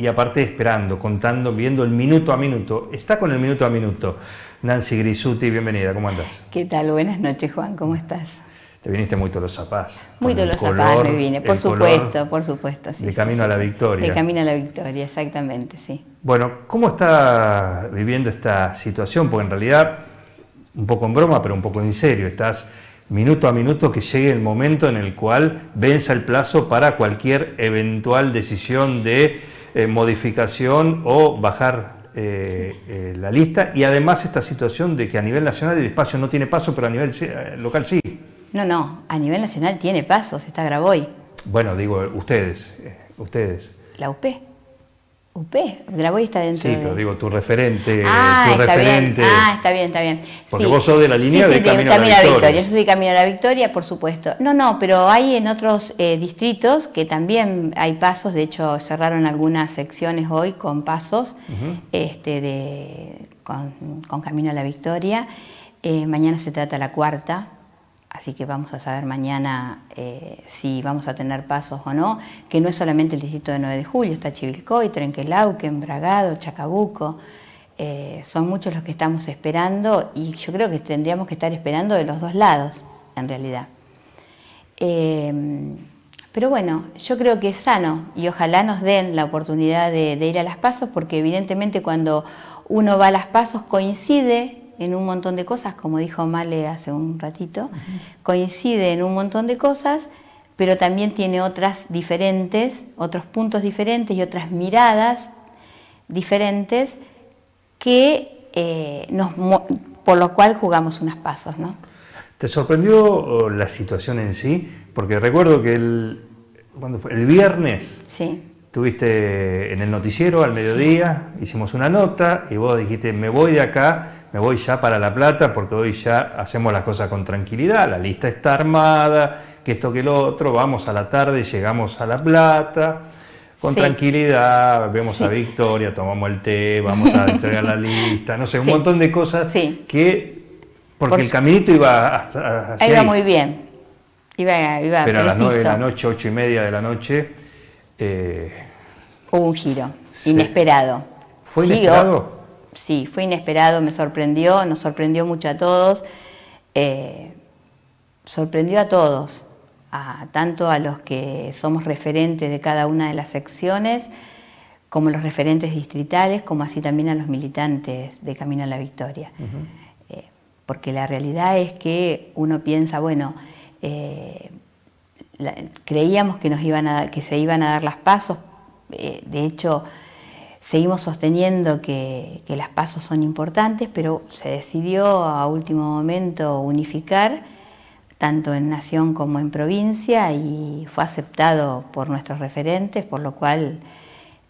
y aparte esperando, contando, viendo el minuto a minuto. Está con el minuto a minuto. Nancy Grisuti, bienvenida, ¿cómo andas ¿Qué tal? Buenas noches, Juan, ¿cómo estás? Te viniste muy Tolosa Paz. Muy Tolosa Paz me vine, por supuesto, por supuesto. Sí, de camino a la victoria. De camino a la victoria, exactamente, sí. Bueno, ¿cómo está viviendo esta situación? Porque en realidad, un poco en broma, pero un poco en serio, estás minuto a minuto que llegue el momento en el cual venza el plazo para cualquier eventual decisión de eh, modificación o bajar eh, eh, la lista y además esta situación de que a nivel nacional el espacio no tiene paso, pero a nivel local sí. No, no, a nivel nacional tiene paso, se está hoy. Bueno, digo, ustedes, ustedes. La UP. UP, la voy a estar dentro. Sí, pero digo, tu referente. Ah, tu está referente. bien. Ah, está bien, está bien. Porque vos sos de la línea de Camino, a, la Victoria. Yo soy de Camino a la Victoria, por supuesto. No, no, pero hay en otros eh, distritos que también hay pasos. De hecho, cerraron algunas secciones hoy con pasos este, de, con, Camino a la Victoria. Eh, mañana se trata la cuarta, Así que vamos a saber mañana eh, si vamos a tener pasos o no, que no es solamente el distrito de 9 de julio, está Chivilcoy, Trenquelauquen, Bragado, Chacabuco. Eh, son muchos los que estamos esperando y yo creo que tendríamos que estar esperando de los dos lados, en realidad. Em, pero bueno, yo creo que es sano y ojalá nos den la oportunidad de, de ir a las pasos porque evidentemente cuando uno va a las pasos coincide en un montón de cosas, como dijo Male hace un ratito, coincide en un montón de cosas, pero también tiene otras diferentes, otros puntos diferentes y otras miradas diferentes que eh, nos, por lo cual jugamos unos pasos. ¿no? ¿Te sorprendió la situación en sí? Porque recuerdo que el, el viernes sí. tuviste en el noticiero al mediodía, hicimos una nota y vos dijiste, me voy de acá me voy ya para La Plata porque hoy ya hacemos las cosas con tranquilidad, la lista está armada, que esto que lo otro, vamos a la tarde, llegamos a La Plata. Con tranquilidad, vemos a Victoria, tomamos el té, vamos a entregar la lista, no sé, un montón de cosas que. Porque el caminito iba hasta. Ahí iba muy bien. Iba, iba Pero a las nueve de la noche, ocho y media de la noche. Eh, Hubo un giro inesperado. ¿Fue inesperado? sí, fue inesperado, me sorprendió, nos sorprendió mucho a todos, eh, sorprendió a todos, tanto a los que somos referentes de cada una de las secciones, como los referentes distritales, como así también a los militantes de Camino a la Victoria. Eh, porque la realidad es que uno piensa, bueno, eh, creíamos que, que se iban a dar las pasos, de hecho, Seguimos sosteniendo que, que las pasos son importantes, pero se decidió a último momento unificar, tanto en nación como en provincia, y fue aceptado por nuestros referentes, por lo cual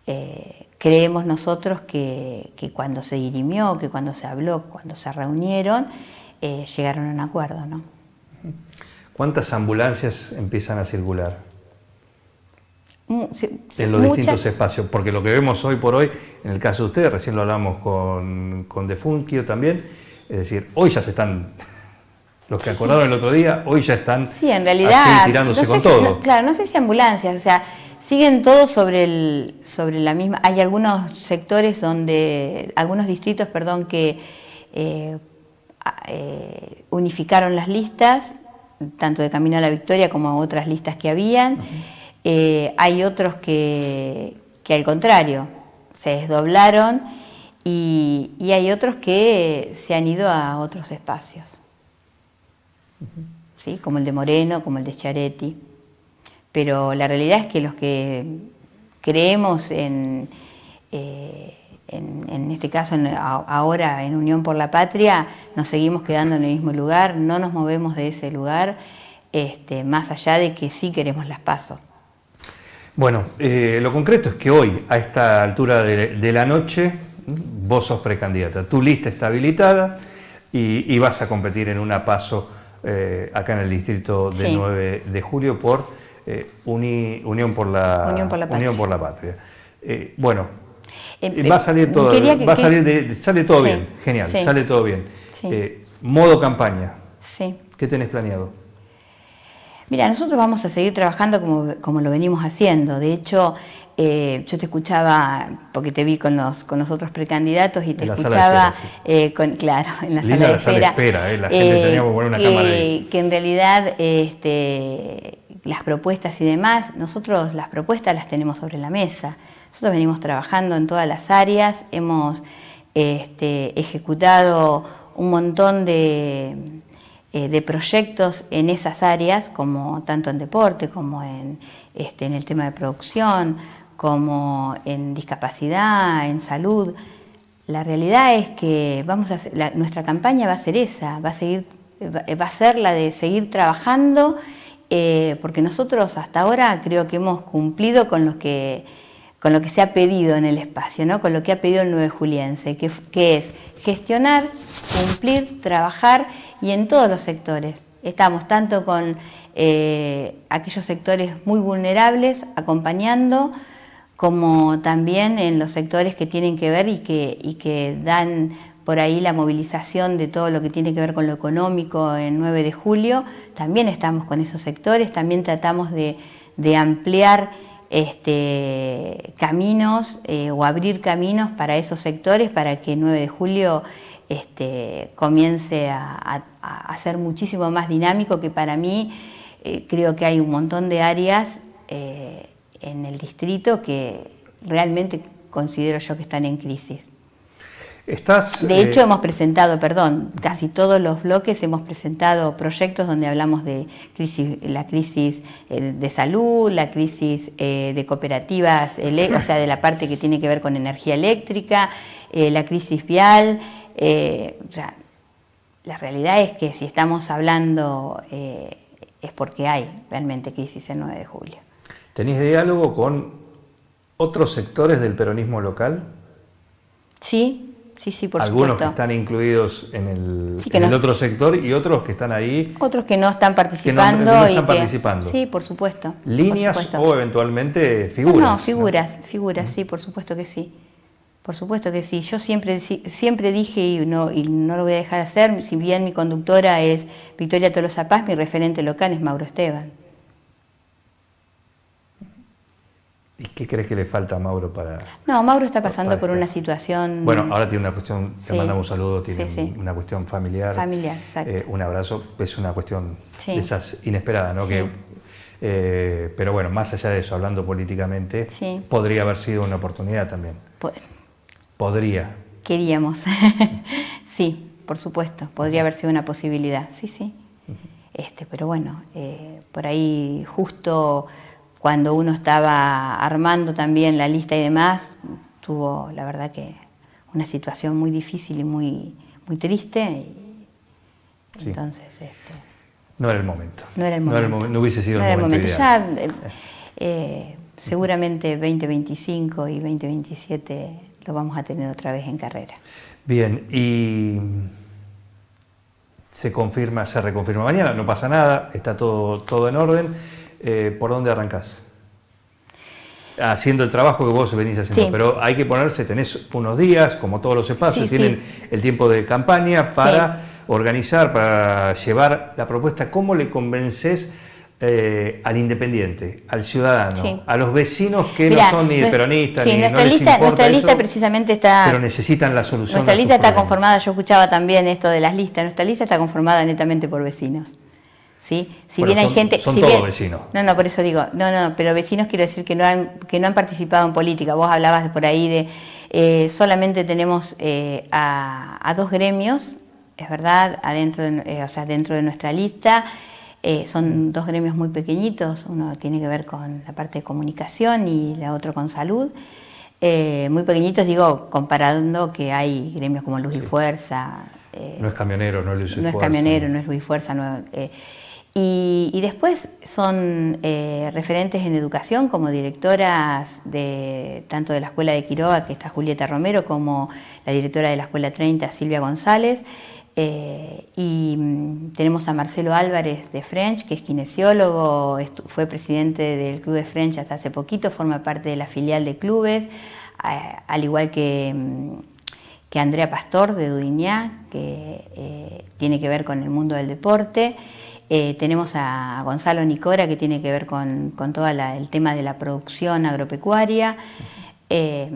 eh, creemos nosotros que, cuando se dirimió, que cuando se habló, cuando se reunieron, eh, llegaron a un acuerdo. ¿Cuántas ambulancias empiezan a circular? en los distintos espacios, porque lo que vemos hoy por hoy, en el caso de ustedes, recién lo hablamos con, con Defunquio también, es decir, hoy ya se están, los que acordaron el otro día, hoy ya están sí, en realidad, tirándose con todo. claro, no sé si ambulancias, o sea, siguen todos sobre, el, sobre la misma, hay algunos sectores donde, algunos distritos, perdón, que eh, eh, unificaron las listas, tanto de Camino a la Victoria como otras listas que habían. Eh, hay otros que, al contrario, se desdoblaron y, hay otros que se han ido a otros espacios, como el de Moreno, como el de Chiaretti. Pero la realidad es que los que creemos en, eh, en, este caso ahora en Unión por la Patria, nos seguimos quedando en el mismo lugar, no nos movemos de ese lugar, este, más allá de que sí queremos las pasos. Bueno, eh, lo concreto es que hoy, a esta altura de, la noche, vos sos precandidata, tu lista está habilitada y, vas a competir en una paso eh, acá en el distrito del 9 de julio por eh, Unión por la Unión por la Patria. bueno, va a salir todo, va a salir sale todo bien, genial, sale todo bien. modo campaña. ¿Qué tenés planeado? Mira, nosotros vamos a seguir trabajando como, lo venimos haciendo. De hecho, eh, yo te escuchaba, porque te vi con los, con los otros precandidatos y te escuchaba, eh, con, claro, en la, sala de, eh, la espera. que Que en realidad este, las propuestas y demás, nosotros las propuestas las tenemos sobre la mesa. Nosotros venimos trabajando en todas las áreas, hemos este, ejecutado un montón de eh, de proyectos en esas áreas, como tanto en deporte, como este, en, el tema de producción, como en discapacidad, en salud. La realidad es que vamos a, nuestra campaña va a ser esa, va a, seguir, va a ser la de seguir trabajando, eh, porque nosotros hasta ahora creo que hemos cumplido con los que con lo que se ha pedido en el espacio, ¿no? con lo que ha pedido el 9 juliense, que, que es gestionar, cumplir, trabajar y en todos los sectores. Estamos tanto con eh, aquellos sectores muy vulnerables, acompañando, como también en los sectores que tienen que ver y que, dan por ahí la movilización de todo lo que tiene que ver con lo económico en 9 de julio. También estamos con esos sectores, también tratamos de, de ampliar este, caminos eh, o abrir caminos para esos sectores para que el 9 de julio este, comience a, ser muchísimo más dinámico que para mí eh, creo que hay un montón de áreas eh, en el distrito que realmente considero yo que están en crisis de hecho, eh, hemos presentado, perdón, casi todos los bloques hemos presentado proyectos donde hablamos de la crisis eh, de salud, la crisis eh, de cooperativas, o sea, de la parte que tiene que ver con energía eléctrica, la crisis vial. la realidad es que si estamos hablando es porque hay realmente crisis el 9 de julio. Tenéis diálogo con otros sectores del peronismo local? Sí, sí, sí, por Algunos que están incluidos en el, el otro sector y otros que están ahí. Otros que no están participando. sí, por supuesto. Líneas o eventualmente figuras. No, figuras, figuras, sí, por supuesto que sí. Por supuesto que sí. Yo siempre, siempre dije y no, y no lo voy a dejar de hacer, si bien mi conductora es Victoria Tolosa Paz, mi referente local es Mauro Esteban. ¿Y qué crees que le falta a Mauro para.? No, Mauro está pasando por una situación. Bueno, ahora tiene una cuestión, te mandamos un saludo, tiene una cuestión familiar. Familiar, exacto. Eh, un abrazo, es una cuestión de esas ¿no? Que, eh, pero bueno, más allá de eso, hablando políticamente, podría haber sido una oportunidad también. Pues, podría. Queríamos. sí, por supuesto, podría haber sido una posibilidad, sí, sí. este, pero bueno, eh, por ahí justo cuando uno estaba armando también la lista y demás, tuvo la verdad que una situación muy difícil y muy, muy triste. Entonces, este, no era el momento. No era el momento. No, hubiese sido el, momento Ya, eh, eh, seguramente 2025 y 2027 lo vamos a tener otra vez en carrera. Bien, y se confirma, se reconfirma mañana, no pasa nada, está todo, todo en orden. Eh, ¿por dónde arrancás? haciendo el trabajo que vos venís haciendo. Pero hay que ponerse, tenés unos días, como todos los espacios, tienen el tiempo de campaña para organizar, para llevar la propuesta. ¿Cómo le convences eh, al independiente, al ciudadano, a los vecinos que no son ni peronistas, ni no les lista, Nuestra eso, lista precisamente está... Pero necesitan la solución. Nuestra lista está conformada, yo escuchaba también esto de las listas, nuestra lista está conformada netamente por vecinos. ¿sí? Si bien hay gente... todos vecinos. No, no, por eso digo, no, no, pero vecinos quiero decir que no han, que no han participado en política. Vos hablabas por ahí de eh, solamente tenemos eh, a, dos gremios, es verdad, adentro eh, sea, dentro de nuestra lista. son dos gremios muy pequeñitos, uno tiene que ver con la parte de comunicación y la otro con salud. muy pequeñitos, digo, comparando que hay gremios como Luz y Fuerza. no es camionero, no es Luis No Fuerza. es camionero, no es Luis Fuerza. No, y, después son eh, referentes en educación como directoras de tanto de la Escuela de Quiroga, que está Julieta Romero, como la directora de la Escuela 30, Silvia González. Eh, y mm, tenemos a Marcelo Álvarez de French, que es kinesiólogo, fue presidente del Club de French hasta hace poquito, forma parte de la filial de clubes, al igual mm, que, Andrea Pastor de Dudiñá, que eh, tiene que ver con el mundo del deporte. Eh, tenemos a Gonzalo Nicora, que tiene que ver con, todo el tema de la producción agropecuaria. Eh,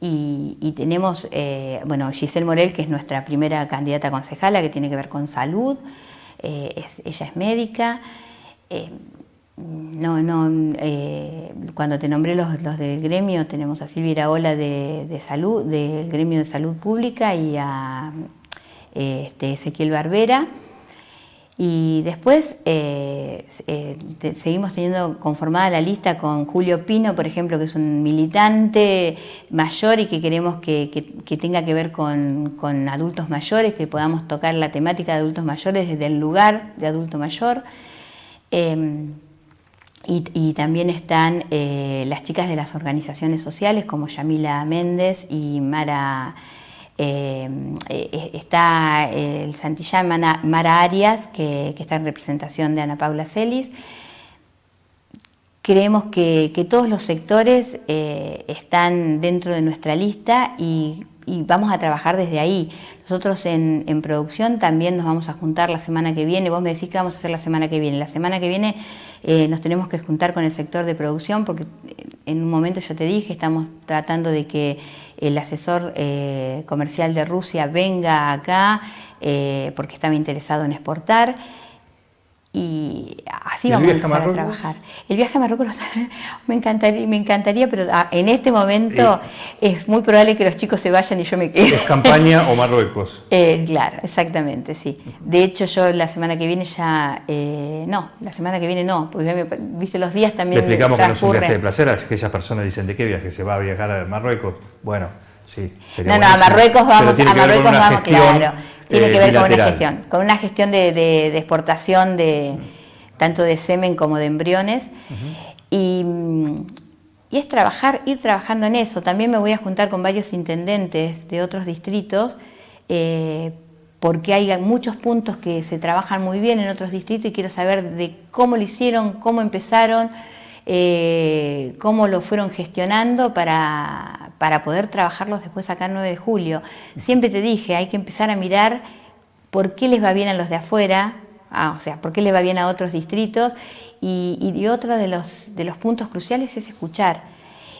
y, tenemos, eh, Giselle Morel, que es nuestra primera candidata concejala, que tiene que ver con salud. Eh, ella es médica. cuando te nombré los, los, del gremio, tenemos a Silvia Ola de, salud, del gremio de salud pública y a este, Ezequiel Barbera. Y después eh, eh, seguimos teniendo conformada la lista con Julio Pino, por ejemplo, que es un militante mayor y que queremos que, tenga que ver con, adultos mayores, que podamos tocar la temática de adultos mayores desde el lugar de adulto mayor. Em, y, también están eh, las chicas de las organizaciones sociales como Yamila Méndez y Mara. Em, e, e, está el Santillán Mara Arias, que, está en representación de Ana Paula Celis. Creemos que, todos los sectores eh, están dentro de nuestra lista y, vamos a trabajar desde ahí. Nosotros en, en producción también nos vamos a juntar la semana que viene. Vos me decís que vamos a hacer la semana que viene. La semana que viene eh, nos tenemos que juntar con el sector de producción porque eh, en un momento yo te dije, estamos tratando de que el asesor eh, comercial de Rusia venga acá porque estaba interesado en exportar y así vamos a, a trabajar. El viaje a Marruecos me encantaría, me encantaría pero ah, en este momento es muy probable que los chicos se vayan y yo me quede. ¿Es campaña o Marruecos? Eh, claro, exactamente, sí. De hecho, yo la semana que viene ya. Eh, no, la semana que viene no, porque me, viste los días también. Le explicamos que no es un viaje de placer, aquellas personas dicen: ¿de qué viaje se va a viajar a Marruecos? Bueno no, no, a Marruecos vamos, a Marruecos vamos, claro. Tiene eh, que ver con una gestión, de, exportación de mm. tanto de semen como de embriones. y, es trabajar, ir trabajando en eso. También me voy a juntar con varios intendentes de otros distritos. Eh, porque hay muchos puntos que se trabajan muy bien en otros distritos y quiero saber de cómo lo hicieron, cómo empezaron, eh, cómo lo fueron gestionando para para poder trabajarlos después acá el 9 de julio. Siempre te dije, hay que empezar a mirar por qué les va bien a los de afuera, ah, o sea, por qué les va bien a otros distritos, y, otro de los, de los puntos cruciales es escuchar.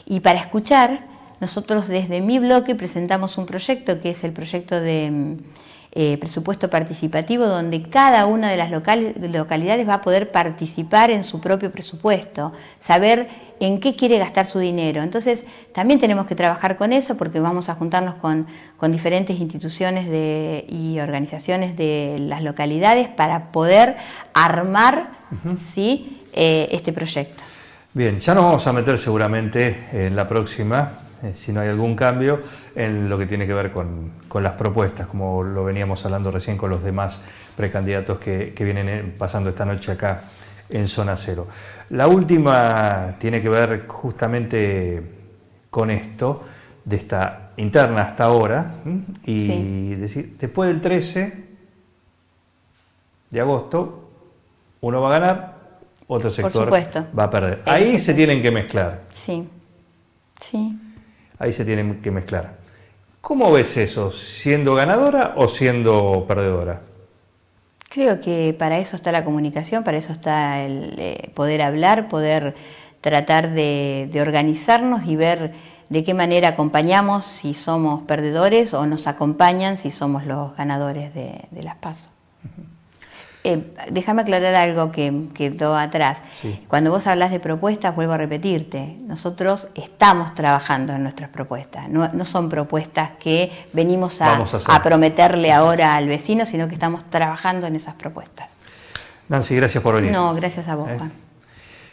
Y para escuchar, nosotros desde mi bloque presentamos un proyecto que es el proyecto de mm, eh, presupuesto participativo donde cada una de las localidades va a poder participar en su propio presupuesto, saber en qué quiere gastar su dinero. Entonces, también tenemos que trabajar con eso porque vamos a juntarnos con, diferentes instituciones y organizaciones de las localidades para poder armar eh, este proyecto. Bien, ya nos vamos a meter seguramente en la próxima eh, si no hay algún cambio, en lo que tiene que ver con, las propuestas, como lo veníamos hablando recién con los demás precandidatos que, vienen eh, pasando esta noche acá en Zona Cero. La última tiene que ver justamente con esto, de esta interna hasta ahora, y decir, después del 13 de agosto, uno va a ganar, otro sector va a perder. Ahí se tienen que mezclar. Sí, sí ahí se tiene que mezclar. ¿Cómo ves eso? ¿Siendo ganadora o siendo perdedora? Creo que para eso está la comunicación, para eso está el eh, poder hablar, poder tratar de, organizarnos y ver de qué manera acompañamos si somos perdedores o nos acompañan si somos los ganadores de, las pasos. Eh, déjame aclarar algo que quedó atrás. Cuando vos hablas de propuestas, vuelvo a repetirte, nosotros estamos trabajando en nuestras propuestas. No, son propuestas que venimos a, prometerle ahora al vecino, sino que estamos trabajando en esas propuestas. Nancy, gracias por venir. No, gracias a vos, eh.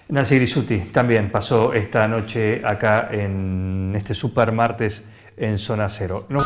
Nancy Grisuti también pasó esta noche acá en este super martes en Zona Cero. No...